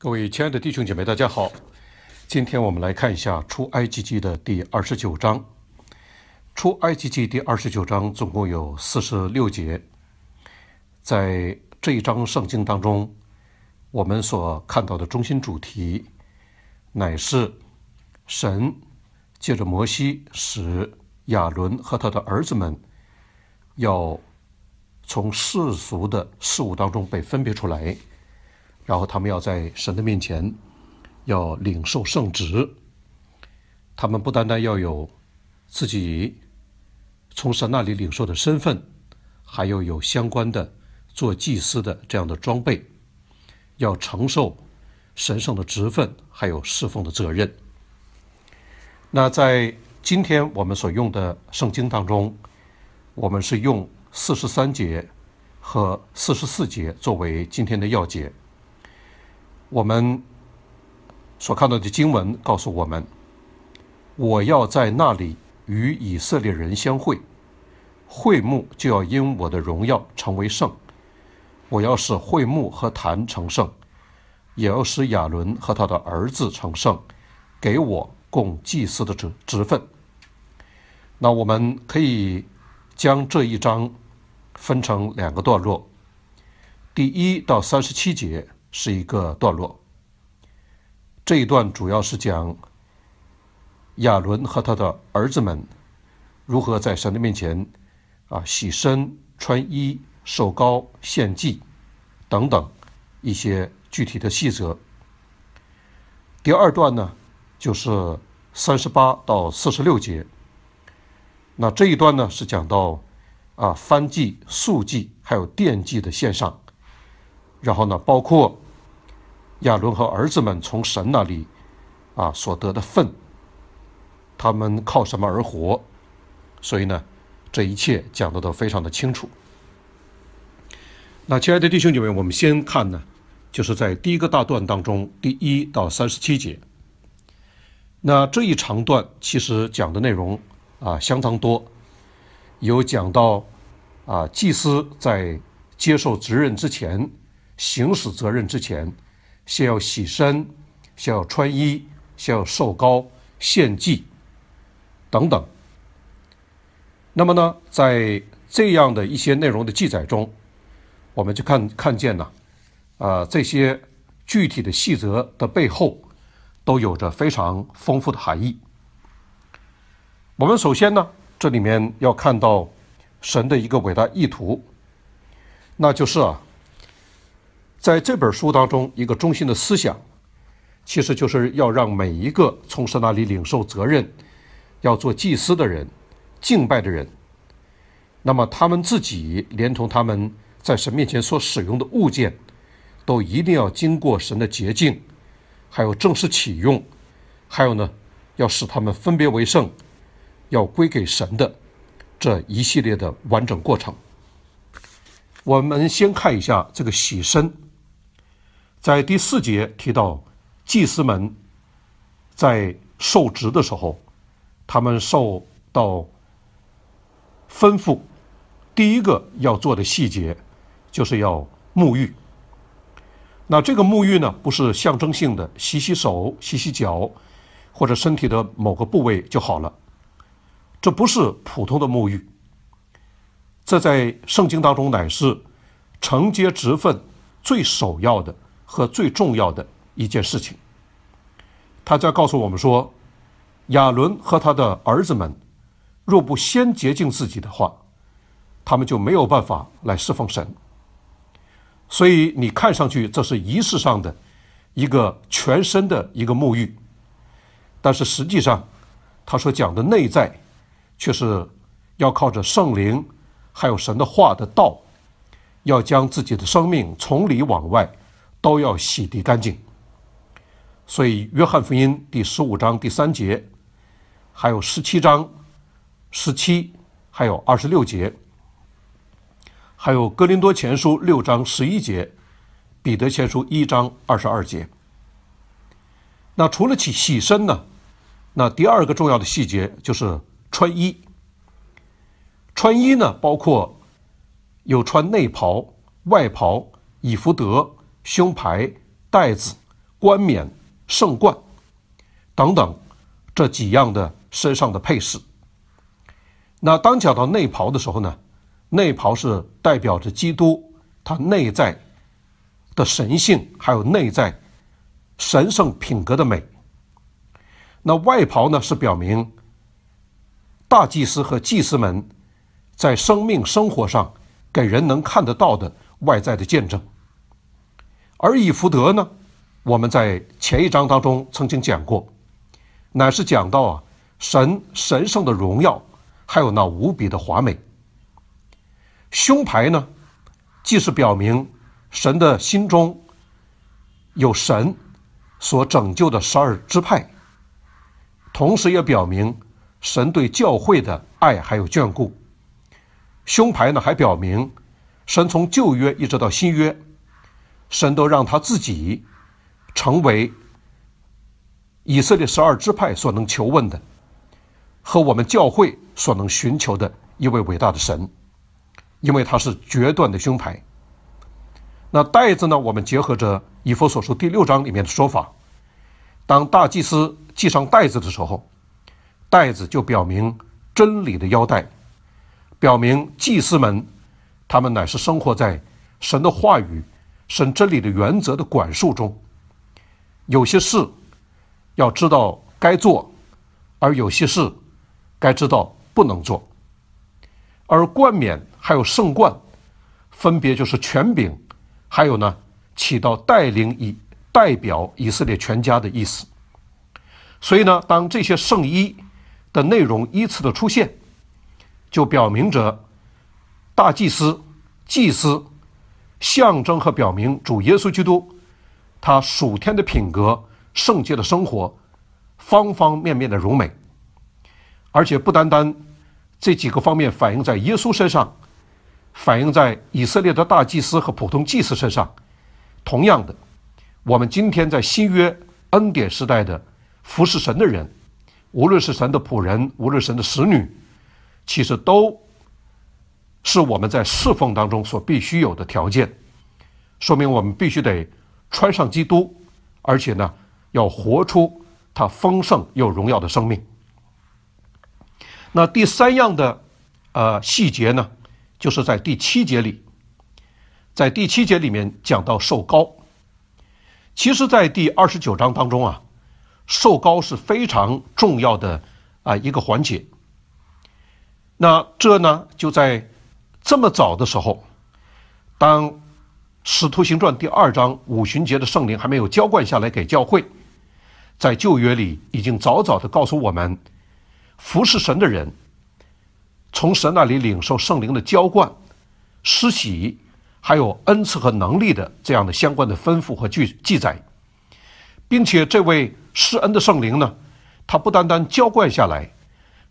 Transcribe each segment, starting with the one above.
各位亲爱的弟兄姐妹，大家好！今天我们来看一下《出埃及记》的第二十九章。《出埃及记》第二十九章总共有四十六节。在这一章圣经当中，我们所看到的中心主题，乃是神借着摩西使亚伦和他的儿子们，要从世俗的事物当中被分别出来。然后他们要在神的面前，要领受圣职。他们不单单要有自己从神那里领受的身份，还要有相关的做祭司的这样的装备，要承受神圣的职分，还有侍奉的责任。那在今天我们所用的圣经当中，我们是用四十三节和四十四节作为今天的要节。我们所看到的经文告诉我们：“我要在那里与以色列人相会，会幕就要因我的荣耀成为圣。我要使会幕和坛成圣，也要使亚伦和他的儿子成圣，给我供祭祀的职职分。”那我们可以将这一章分成两个段落，第一到三十七节。是一个段落。这一段主要是讲亚伦和他的儿子们如何在神的面前啊洗身、穿衣、受膏、献祭等等一些具体的细则。第二段呢，就是三十八到四十六节。那这一段呢，是讲到啊燔祭、素祭还有奠祭的献上。然后呢，包括亚伦和儿子们从神那里啊所得的份，他们靠什么而活？所以呢，这一切讲的都非常的清楚。那亲爱的弟兄姐妹，我们先看呢，就是在第一个大段当中，第一到三十七节。那这一长段其实讲的内容啊相当多，有讲到啊祭司在接受职任之前。行使责任之前，先要洗身，先要穿衣，先要受膏、献祭等等。那么呢，在这样的一些内容的记载中，我们就看看见呢，啊，这些具体的细则的背后，都有着非常丰富的含义。我们首先呢，这里面要看到神的一个伟大意图，那就是啊。在这本书当中，一个中心的思想，其实就是要让每一个从神那里领受责任、要做祭司的人、敬拜的人，那么他们自己连同他们在神面前所使用的物件，都一定要经过神的洁净，还有正式启用，还有呢，要使他们分别为圣，要归给神的这一系列的完整过程。我们先看一下这个洗身。在第四节提到，祭司们在受职的时候，他们受到吩咐，第一个要做的细节，就是要沐浴。那这个沐浴呢，不是象征性的，洗洗手、洗洗脚，或者身体的某个部位就好了。这不是普通的沐浴，这在圣经当中乃是承接职分最首要的。和最重要的一件事情，他在告诉我们说，亚伦和他的儿子们，若不先洁净自己的话，他们就没有办法来侍奉神。所以你看上去这是仪式上的一个全身的一个沐浴，但是实际上他所讲的内在，却是要靠着圣灵，还有神的话的道，要将自己的生命从里往外。都要洗涤干净，所以约翰福音第十五章第三节，还有十七章十七，还有二十六节，还有格林多前书六章十一节，彼得前书一章二十二节。那除了去洗身呢？那第二个重要的细节就是穿衣。穿衣呢，包括有穿内袍、外袍、以福德、胸牌、带子、冠冕、圣冠等等这几样的身上的配饰。那当讲到内袍的时候呢，内袍是代表着基督他内在的神性，还有内在神圣品格的美。那外袍呢，是表明大祭司和祭司们在生命生活上给人能看得到的外在的见证。而以福德呢？我们在前一章当中曾经讲过，乃是讲到啊，神神圣的荣耀，还有那无比的华美。胸牌呢，既是表明神的心中有神所拯救的十二支派，同时也表明神对教会的爱还有眷顾。胸牌呢，还表明神从旧约一直到新约。神都让他自己成为以色列十二支派所能求问的，和我们教会所能寻求的一位伟大的神，因为他是决断的胸牌。那袋子呢？我们结合着以弗所书第六章里面的说法，当大祭司系上袋子的时候，袋子就表明真理的腰带，表明祭司们他们乃是生活在神的话语。审真理的原则的管束中，有些事要知道该做，而有些事该知道不能做。而冠冕还有圣冠，分别就是权柄，还有呢起到带领以代表以色列全家的意思。所以呢，当这些圣衣的内容依次的出现，就表明着大祭司、祭司。象征和表明主耶稣基督，他属天的品格、圣洁的生活、方方面面的荣美，而且不单单这几个方面反映在耶稣身上，反映在以色列的大祭司和普通祭司身上。同样的，我们今天在新约恩典时代的服侍神的人，无论是神的仆人，无论神的使女，其实都。是我们在侍奉当中所必须有的条件，说明我们必须得穿上基督，而且呢，要活出他丰盛又荣耀的生命。那第三样的呃细节呢，就是在第七节里，在第七节里面讲到受膏，其实，在第二十九章当中啊，受膏是非常重要的啊一个环节。那这呢，就在。这么早的时候，当《使徒行传》第二章五旬节的圣灵还没有浇灌下来给教会，在旧约里已经早早的告诉我们，服侍神的人从神那里领受圣灵的浇灌、施洗，还有恩赐和能力的这样的相关的吩咐和记记载，并且这位施恩的圣灵呢，他不单单浇灌下来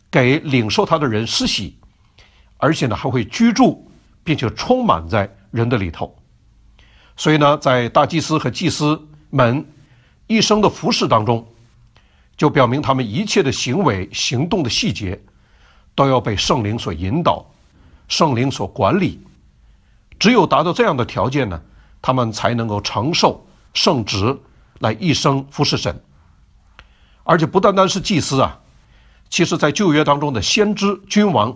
给领受他的人施洗。而且呢，还会居住，并且充满在人的里头。所以呢，在大祭司和祭司们一生的服侍当中，就表明他们一切的行为、行动的细节，都要被圣灵所引导、圣灵所管理。只有达到这样的条件呢，他们才能够承受圣职来一生服侍神。而且不单单是祭司啊，其实在旧约当中的先知、君王。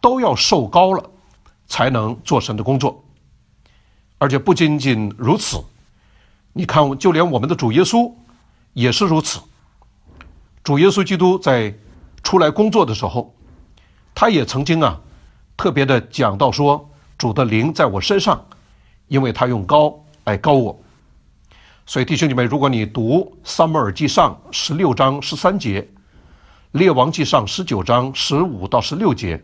都要受高了，才能做神的工作，而且不仅仅如此。你看，就连我们的主耶稣也是如此。主耶稣基督在出来工作的时候，他也曾经啊，特别的讲到说：“主的灵在我身上，因为他用高来高我。”所以弟兄姐妹，如果你读撒母耳记上十六章十三节，列王记上十九章十五到十六节。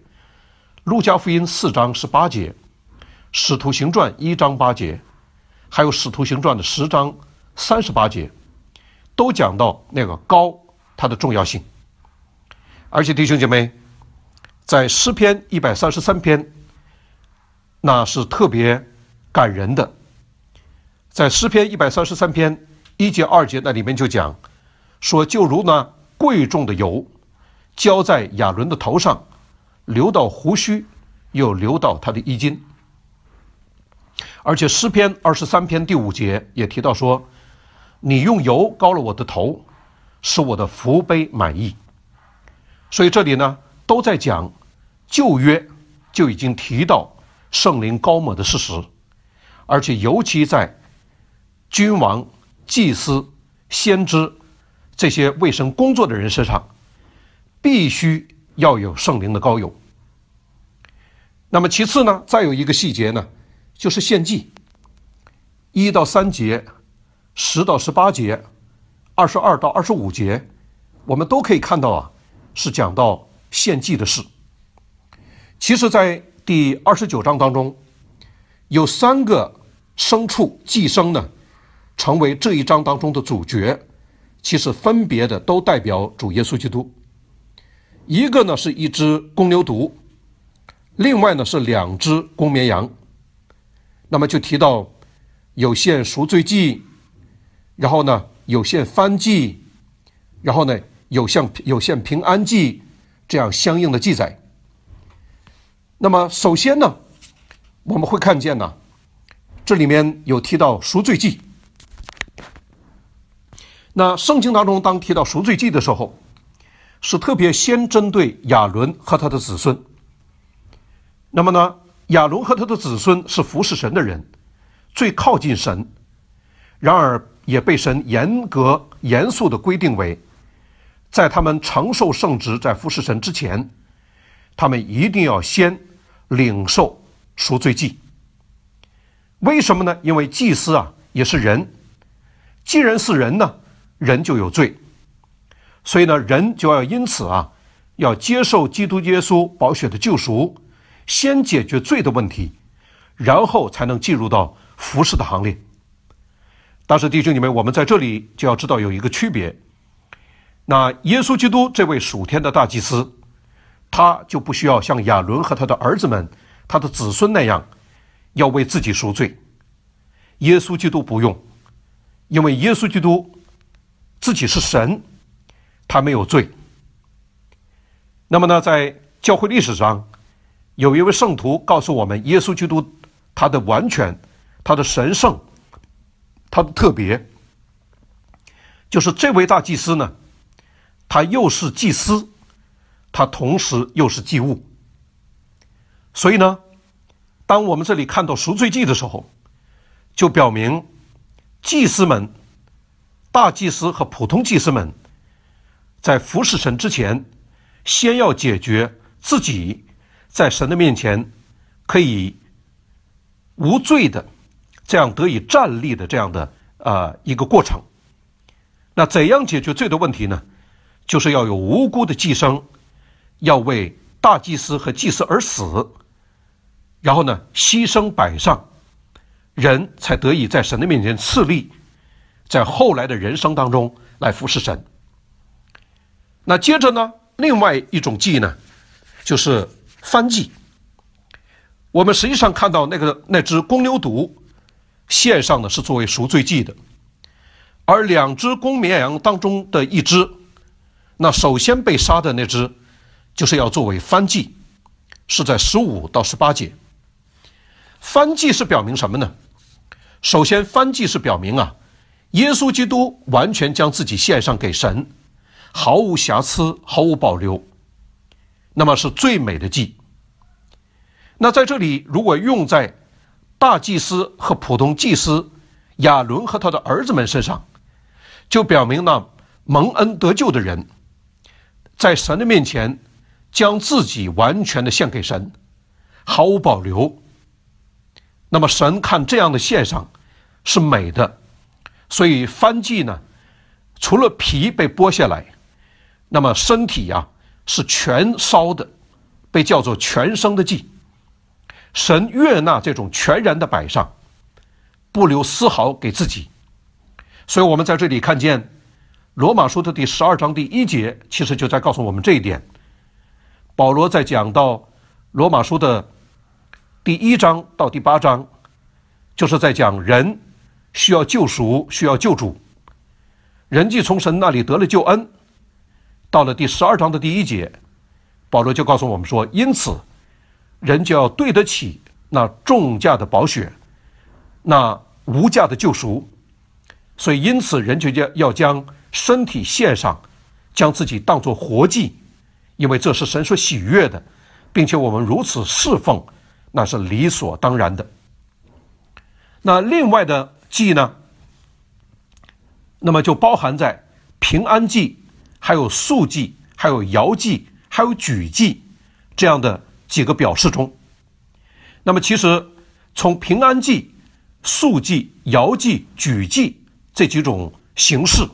路加福音四章十八节，使徒行传一章八节，还有使徒行传的十章三十八节，都讲到那个高它的重要性。而且弟兄姐妹，在诗篇一百三十三篇，那是特别感人的。在诗篇一百三十三篇一节二节那里面就讲，说就如那贵重的油浇在亚伦的头上。流到胡须，又流到他的衣襟，而且诗篇二十三篇第五节也提到说：“你用油膏了我的头，使我的福杯满意。”所以这里呢，都在讲旧约就已经提到圣灵高抹的事实，而且尤其在君王、祭司、先知这些卫生工作的人身上，必须。要有圣灵的高友。那么其次呢，再有一个细节呢，就是献祭。一到三节，十到十八节，二十二到二十五节，我们都可以看到啊，是讲到献祭的事。其实，在第二十九章当中，有三个牲畜寄生呢，成为这一章当中的主角，其实分别的都代表主耶稣基督。一个呢是一只公牛犊，另外呢是两只公绵羊，那么就提到有献赎罪祭，然后呢有献翻祭，然后呢有像有献平安祭这样相应的记载。那么首先呢，我们会看见呢，这里面有提到赎罪祭。那圣经当中当提到赎罪祭的时候。是特别先针对亚伦和他的子孙。那么呢，亚伦和他的子孙是服侍神的人，最靠近神，然而也被神严格严肃的规定为，在他们承受圣职在服侍神之前，他们一定要先领受赎罪祭。为什么呢？因为祭司啊也是人，既然是人呢，人就有罪。所以呢，人就要因此啊，要接受基督耶稣宝血的救赎，先解决罪的问题，然后才能进入到服侍的行列。但是弟兄姐妹，我们在这里就要知道有一个区别。那耶稣基督这位属天的大祭司，他就不需要像亚伦和他的儿子们、他的子孙那样，要为自己赎罪。耶稣基督不用，因为耶稣基督自己是神。他没有罪。那么呢，在教会历史上，有一位圣徒告诉我们：耶稣基督他的完全，他的神圣，他的特别，就是这位大祭司呢，他又是祭司，他同时又是祭物。所以呢，当我们这里看到赎罪祭的时候，就表明祭司们，大祭司和普通祭司们。在服侍神之前，先要解决自己在神的面前可以无罪的这样得以站立的这样的呃一个过程。那怎样解决罪的问题呢？就是要有无辜的寄生，要为大祭司和祭司而死，然后呢牺牲摆上，人才得以在神的面前次立，在后来的人生当中来服侍神。那接着呢？另外一种记呢，就是燔记。我们实际上看到那个那只公牛犊，献上的是作为赎罪祭的；而两只公绵羊当中的一只，那首先被杀的那只，就是要作为燔祭，是在十五到十八节。燔祭是表明什么呢？首先，燔祭是表明啊，耶稣基督完全将自己献上给神。毫无瑕疵，毫无保留，那么是最美的祭。那在这里，如果用在大祭司和普通祭司亚伦和他的儿子们身上，就表明了蒙恩得救的人在神的面前将自己完全的献给神，毫无保留。那么神看这样的献上是美的，所以燔祭呢，除了皮被剥下来。那么身体啊是全烧的，被叫做全生的祭，神悦纳这种全然的摆上，不留丝毫给自己。所以我们在这里看见，《罗马书》的第十二章第一节，其实就在告诉我们这一点。保罗在讲到《罗马书》的第一章到第八章，就是在讲人需要救赎，需要救主。人既从神那里得了救恩。到了第十二章的第一节，保罗就告诉我们说：“因此，人就要对得起那重价的宝血，那无价的救赎。所以，因此人就将要将身体献上，将自己当作活祭，因为这是神所喜悦的，并且我们如此侍奉，那是理所当然的。那另外的祭呢？那么就包含在平安祭。”还有速祭，还有遥祭，还有举祭，这样的几个表示中。那么，其实从平安祭、速祭、遥祭、举祭这几种形式，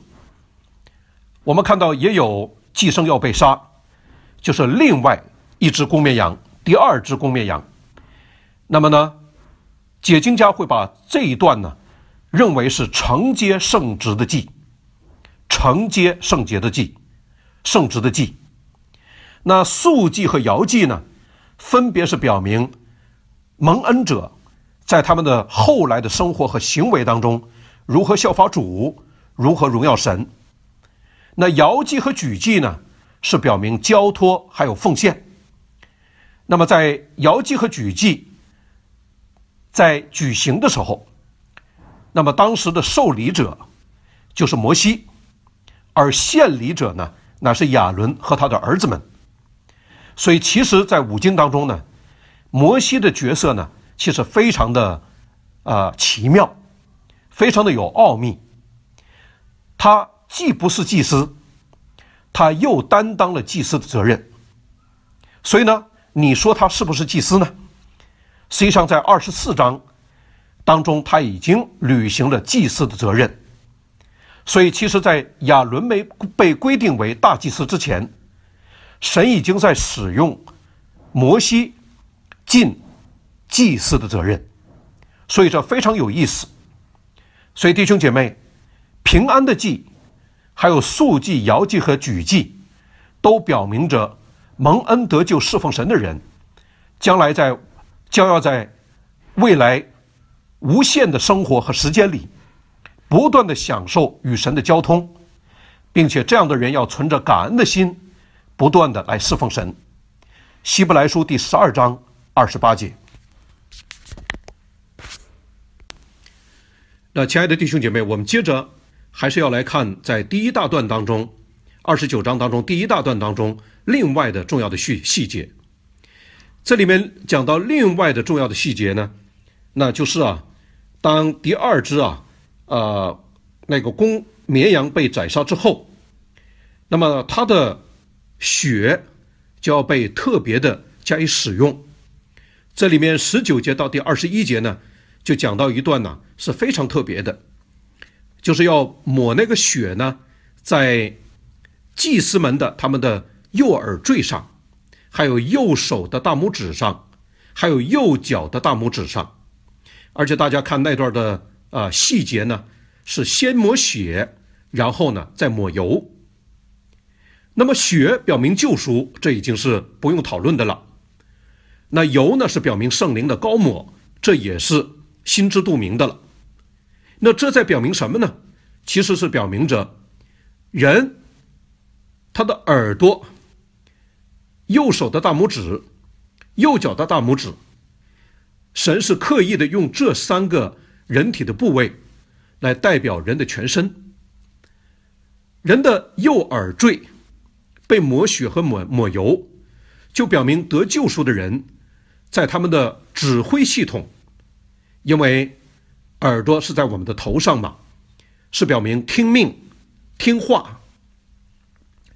我们看到也有寄生要被杀，就是另外一只公绵羊，第二只公绵羊。那么呢，解经家会把这一段呢，认为是承接圣职的祭，承接圣洁的祭。圣职的祭，那素祭和摇祭呢，分别是表明蒙恩者在他们的后来的生活和行为当中如何效法主，如何荣耀神。那摇祭和举祭呢，是表明交托还有奉献。那么在摇祭和举祭在举行的时候，那么当时的受礼者就是摩西，而献礼者呢？那是亚伦和他的儿子们，所以其实，在五经当中呢，摩西的角色呢，其实非常的啊奇妙，非常的有奥秘。他既不是祭司，他又担当了祭司的责任，所以呢，你说他是不是祭司呢？实际上，在二十四章当中，他已经履行了祭司的责任。所以，其实，在亚伦没被规定为大祭司之前，神已经在使用摩西尽祭祀的责任。所以，这非常有意思。所以，弟兄姐妹，平安的祭，还有素祭、摇祭和举祭，都表明着蒙恩得救、侍奉神的人，将来在将要在未来无限的生活和时间里。不断的享受与神的交通，并且这样的人要存着感恩的心，不断的来侍奉神。希伯来书第十二章二十八节。那亲爱的弟兄姐妹，我们接着还是要来看在第一大段当中，二十九章当中第一大段当中另外的重要的细细节。这里面讲到另外的重要的细节呢，那就是啊，当第二只啊。呃，那个公绵羊被宰杀之后，那么它的血就要被特别的加以使用。这里面十九节到第二十一节呢，就讲到一段呢是非常特别的，就是要抹那个血呢，在祭司们的他们的右耳坠上，还有右手的大拇指上，还有右脚的大拇指上。而且大家看那段的。啊，细节呢是先抹血，然后呢再抹油。那么血表明救赎，这已经是不用讨论的了。那油呢是表明圣灵的高抹，这也是心知肚明的了。那这在表明什么呢？其实是表明着人他的耳朵、右手的大拇指、右脚的大拇指，神是刻意的用这三个。人体的部位，来代表人的全身。人的右耳坠被抹血和抹抹油，就表明得救赎的人，在他们的指挥系统，因为耳朵是在我们的头上嘛，是表明听命听话。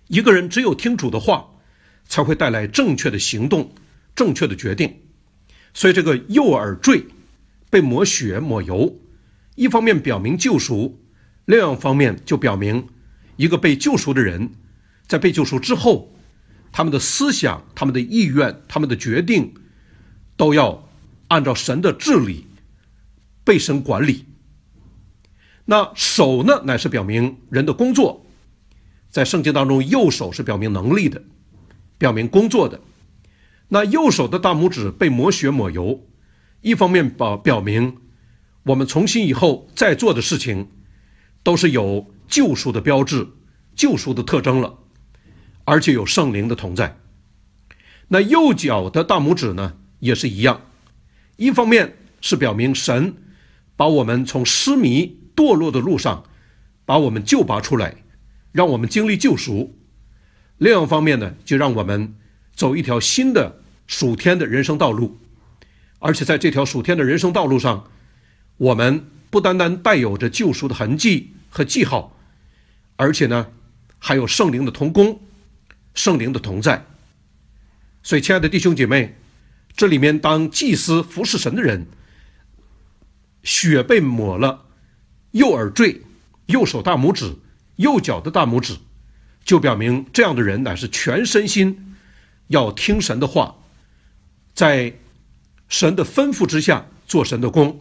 一个人只有听主的话，才会带来正确的行动、正确的决定。所以，这个右耳坠。被抹血抹油，一方面表明救赎，另一方面就表明一个被救赎的人，在被救赎之后，他们的思想、他们的意愿、他们的决定，都要按照神的治理被神管理。那手呢，乃是表明人的工作，在圣经当中，右手是表明能力的，表明工作的。那右手的大拇指被抹血抹油。一方面表表明，我们从今以后在做的事情，都是有救赎的标志、救赎的特征了，而且有圣灵的同在。那右脚的大拇指呢，也是一样。一方面是表明神把我们从失迷堕落的路上把我们救拔出来，让我们经历救赎；，另一方面呢，就让我们走一条新的属天的人生道路。而且在这条属天的人生道路上，我们不单单带有着救赎的痕迹和记号，而且呢，还有圣灵的同工、圣灵的同在。所以，亲爱的弟兄姐妹，这里面当祭司服侍神的人，血被抹了右耳坠、右手大拇指、右脚的大拇指，就表明这样的人乃是全身心要听神的话，在。神的吩咐之下做神的工，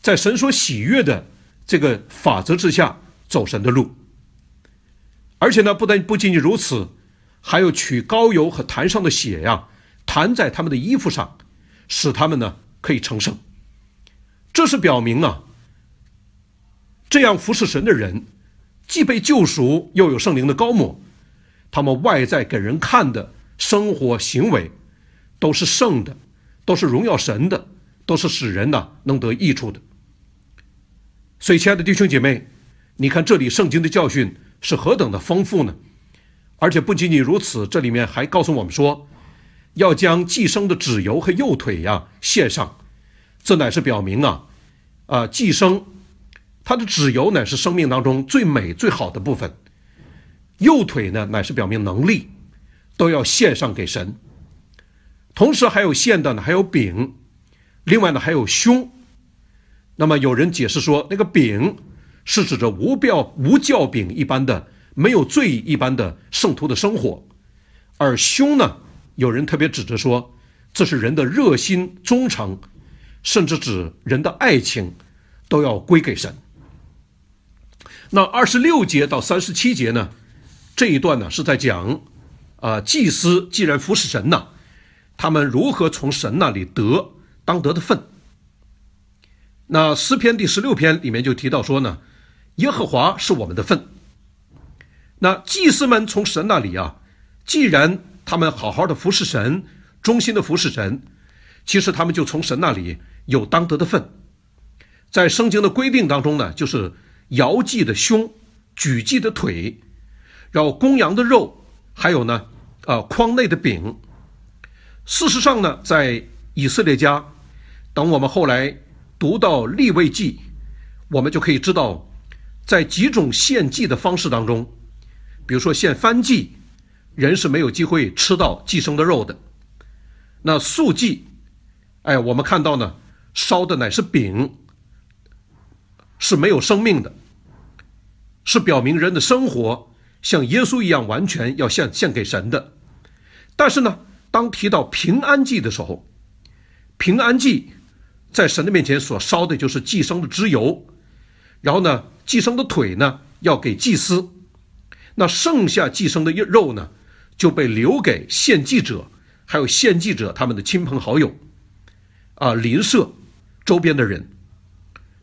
在神所喜悦的这个法则之下走神的路，而且呢，不但不仅仅如此，还有取膏油和坛上的血呀，弹在他们的衣服上，使他们呢可以成圣。这是表明啊，这样服侍神的人，既被救赎又有圣灵的高抹，他们外在给人看的生活行为都是圣的。都是荣耀神的，都是使人呢能得益处的。所以，亲爱的弟兄姐妹，你看这里圣经的教训是何等的丰富呢？而且不仅仅如此，这里面还告诉我们说，要将寄生的指由和右腿呀献上，这乃是表明啊，啊寄生它的指由乃是生命当中最美最好的部分，右腿呢乃是表明能力，都要献上给神。同时还有线的呢，还有饼，另外呢还有凶。那么有人解释说，那个饼是指着无标无教饼一般的没有罪一般的圣徒的生活，而凶呢，有人特别指着说，这是人的热心忠诚，甚至指人的爱情，都要归给神。那二十六节到三十七节呢，这一段呢是在讲啊，祭司既然服侍神呢。他们如何从神那里得当得的份？那诗篇第十六篇里面就提到说呢，耶和华是我们的份。那祭司们从神那里啊，既然他们好好的服侍神，忠心的服侍神，其实他们就从神那里有当得的份。在圣经的规定当中呢，就是摇祭的胸，举祭的腿，然后公羊的肉，还有呢，呃，筐内的饼。事实上呢，在以色列家，等我们后来读到立位记，我们就可以知道，在几种献祭的方式当中，比如说献番祭，人是没有机会吃到寄生的肉的。那素祭，哎，我们看到呢，烧的乃是饼，是没有生命的，是表明人的生活像耶稣一样完全要献献给神的。但是呢。当提到平安祭的时候，平安祭在神的面前所烧的就是寄生的脂油，然后呢，寄生的腿呢要给祭司，那剩下寄生的肉呢就被留给献祭者，还有献祭者他们的亲朋好友，啊，邻舍，周边的人。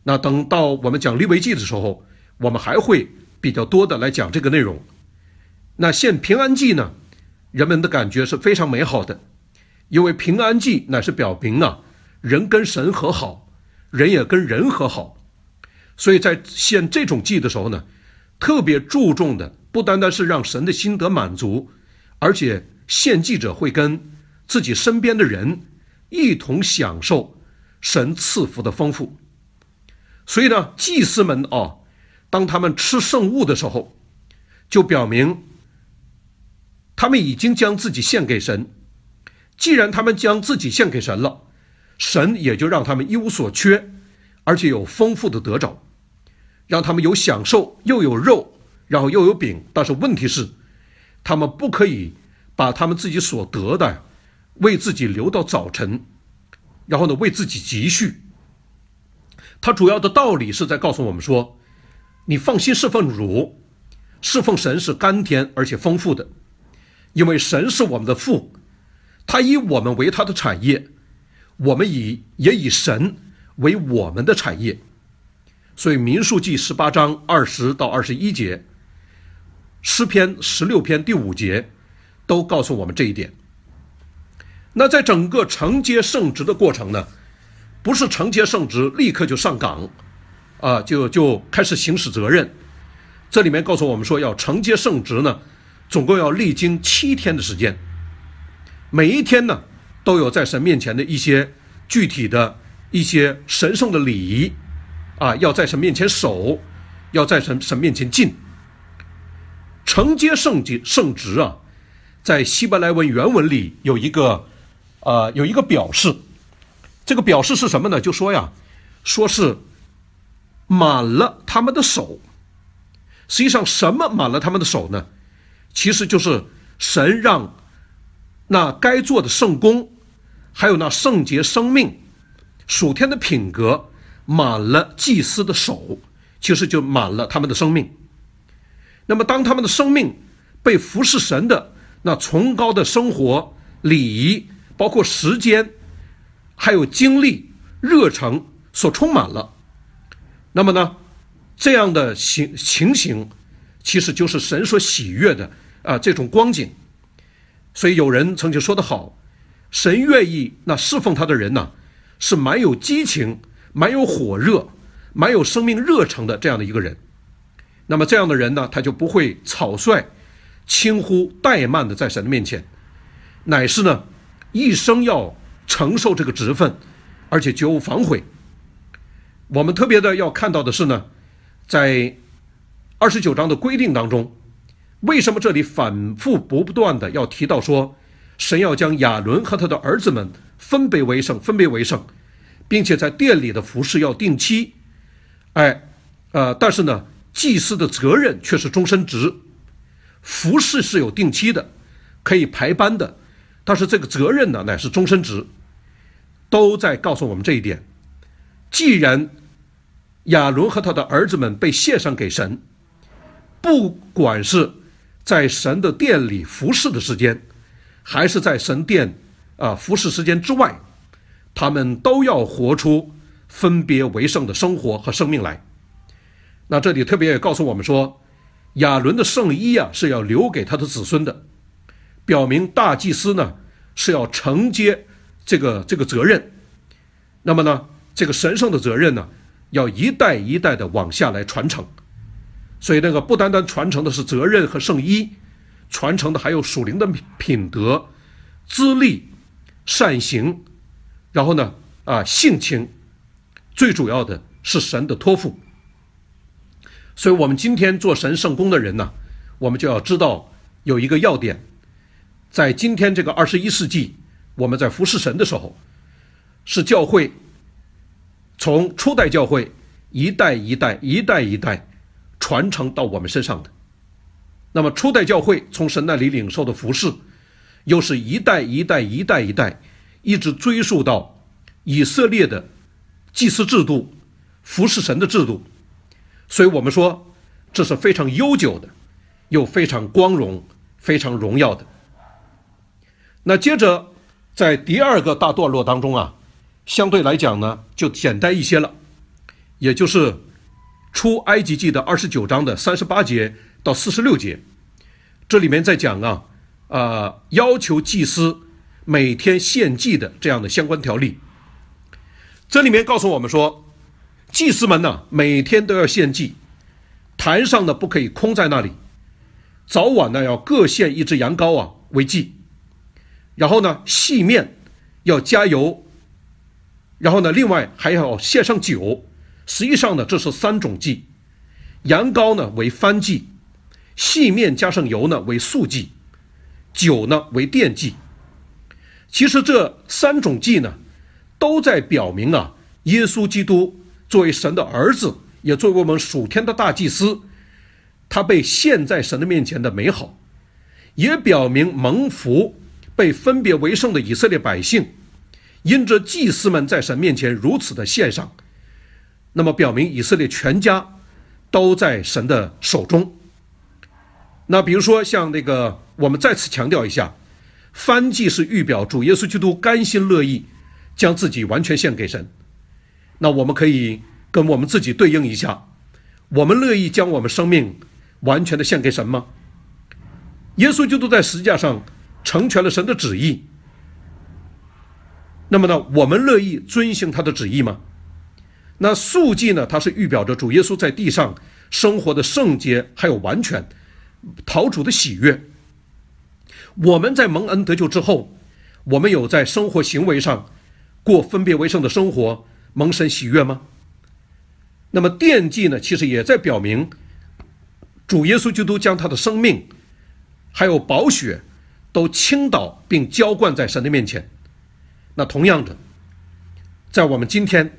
那等到我们讲立为祭的时候，我们还会比较多的来讲这个内容。那献平安祭呢？人们的感觉是非常美好的，因为平安祭乃是表明啊，人跟神和好，人也跟人和好，所以在献这种祭的时候呢，特别注重的不单单是让神的心得满足，而且献祭者会跟自己身边的人一同享受神赐福的丰富。所以呢，祭司们哦，当他们吃圣物的时候，就表明。他们已经将自己献给神，既然他们将自己献给神了，神也就让他们一无所缺，而且有丰富的得着，让他们有享受，又有肉，然后又有饼。但是问题是，他们不可以把他们自己所得的为自己留到早晨，然后呢为自己积蓄。他主要的道理是在告诉我们说：你放心侍奉主，侍奉神是甘甜而且丰富的。因为神是我们的父，他以我们为他的产业，我们以也以神为我们的产业，所以民数记十八章二十到二十一节，诗篇十六篇第五节，都告诉我们这一点。那在整个承接圣职的过程呢，不是承接圣职立刻就上岗，啊，就就开始行使责任，这里面告诉我们说要承接圣职呢。总共要历经七天的时间，每一天呢，都有在神面前的一些具体的一些神圣的礼仪，啊，要在神面前守，要在神神面前进。承接圣职圣职啊，在希伯来文原文里有一个，呃，有一个表示，这个表示是什么呢？就说呀，说是满了他们的手，实际上什么满了他们的手呢？其实就是神让那该做的圣功，还有那圣洁生命、属天的品格满了祭司的手，其实就满了他们的生命。那么，当他们的生命被服侍神的那崇高的生活、礼仪，包括时间，还有精力、热诚所充满了，那么呢？这样的情情形，其实就是神所喜悦的。啊，这种光景，所以有人曾经说得好：“神愿意那侍奉他的人呢，是满有激情、满有火热、满有生命热诚的这样的一个人。那么这样的人呢，他就不会草率、轻忽、怠慢的在神的面前，乃是呢一生要承受这个职分，而且绝无反悔。我们特别的要看到的是呢，在二十九章的规定当中。”为什么这里反复不不断的要提到说，神要将亚伦和他的儿子们分别为圣，分别为圣，并且在殿里的服饰要定期，哎，呃，但是呢，祭司的责任却是终身职，服饰是有定期的，可以排班的，但是这个责任呢乃是终身职，都在告诉我们这一点。既然亚伦和他的儿子们被献上给神，不管是在神的殿里服侍的时间，还是在神殿啊服侍时间之外，他们都要活出分别为圣的生活和生命来。那这里特别也告诉我们说，亚伦的圣衣啊是要留给他的子孙的，表明大祭司呢是要承接这个这个责任。那么呢，这个神圣的责任呢，要一代一代的往下来传承。所以，那个不单单传承的是责任和圣衣，传承的还有属灵的品德、资历、善行，然后呢，啊，性情，最主要的是神的托付。所以，我们今天做神圣功的人呢，我们就要知道有一个要点，在今天这个二十一世纪，我们在服侍神的时候，是教会从初代教会一代一代一代一代。传承到我们身上的，那么初代教会从神那里领受的服饰，又是一代一代一代一代，一直追溯到以色列的祭祀制度、服侍神的制度，所以我们说这是非常悠久的，又非常光荣、非常荣耀的。那接着在第二个大段落当中啊，相对来讲呢就简单一些了，也就是。出埃及记的二十九章的三十八节到四十六节，这里面在讲啊，呃，要求祭司每天献祭的这样的相关条例。这里面告诉我们说，祭司们呢每天都要献祭，坛上呢不可以空在那里，早晚呢要各献一只羊羔啊为祭，然后呢细面要加油，然后呢另外还要献上酒。实际上呢，这是三种祭，羊羔呢为幡祭，细面加上油呢为素祭，酒呢为奠祭。其实这三种祭呢，都在表明啊，耶稣基督作为神的儿子，也作为我们属天的大祭司，他被献在神的面前的美好，也表明蒙福被分别为圣的以色列百姓，因着祭司们在神面前如此的献上。那么表明以色列全家都在神的手中。那比如说像那个，我们再次强调一下，翻祭是预表主耶稣基督甘心乐意将自己完全献给神。那我们可以跟我们自己对应一下，我们乐意将我们生命完全的献给神吗？耶稣基督在十字架上成全了神的旨意。那么呢，我们乐意遵行他的旨意吗？那素祭呢？它是预表着主耶稣在地上生活的圣洁，还有完全，逃主的喜悦。我们在蒙恩得救之后，我们有在生活行为上过分别为圣的生活，蒙神喜悦吗？那么奠祭呢？其实也在表明，主耶稣基督将他的生命，还有宝血，都倾倒并浇灌在神的面前。那同样的，在我们今天。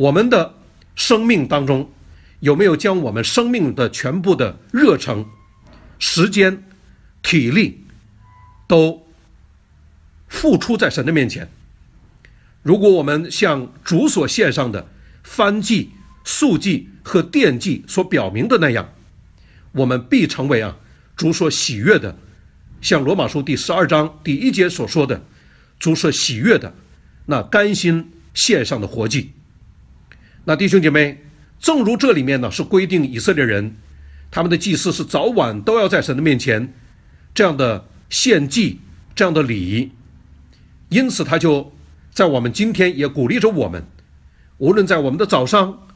我们的生命当中，有没有将我们生命的全部的热忱、时间、体力都付出在神的面前？如果我们像主所献上的翻祭、素祭和奠祭所表明的那样，我们必成为啊主所喜悦的，像罗马书第十二章第一节所说的主所喜悦的那甘心献上的活祭。那弟兄姐妹，正如这里面呢是规定以色列人，他们的祭祀是早晚都要在神的面前，这样的献祭，这样的礼。因此，他就在我们今天也鼓励着我们，无论在我们的早上，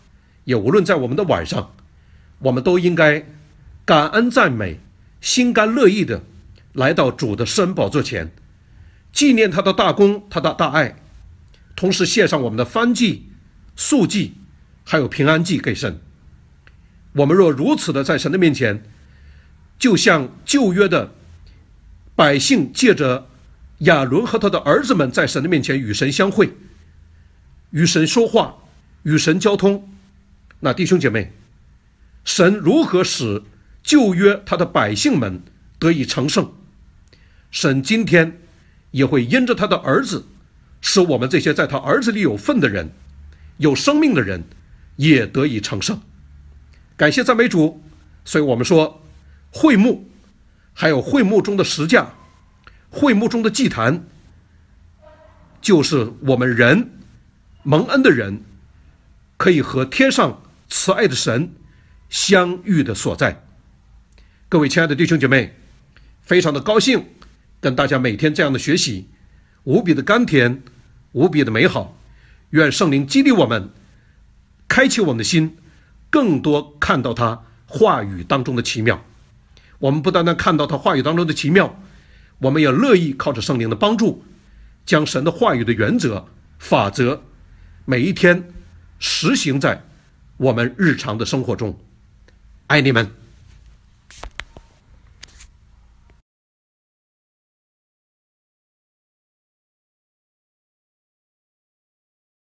也无论在我们的晚上，我们都应该感恩赞美，心甘乐意的来到主的圣宝座前，纪念他的大功，他的大爱，同时献上我们的方祭、素祭。还有平安祭给神。我们若如此的在神的面前，就像旧约的百姓借着亚伦和他的儿子们在神的面前与神相会，与神说话，与神交通，那弟兄姐妹，神如何使旧约他的百姓们得以成圣？神今天也会因着他的儿子，使我们这些在他儿子里有份的人，有生命的人。也得以成圣，感谢赞美主。所以，我们说，会幕，还有会幕中的石匠，会幕中的祭坛，就是我们人蒙恩的人可以和天上慈爱的神相遇的所在。各位亲爱的弟兄姐妹，非常的高兴跟大家每天这样的学习，无比的甘甜，无比的美好。愿圣灵激励我们。开启我们的心，更多看到他话语当中的奇妙。我们不单单看到他话语当中的奇妙，我们也乐意靠着圣灵的帮助，将神的话语的原则、法则，每一天实行在我们日常的生活中。爱你们。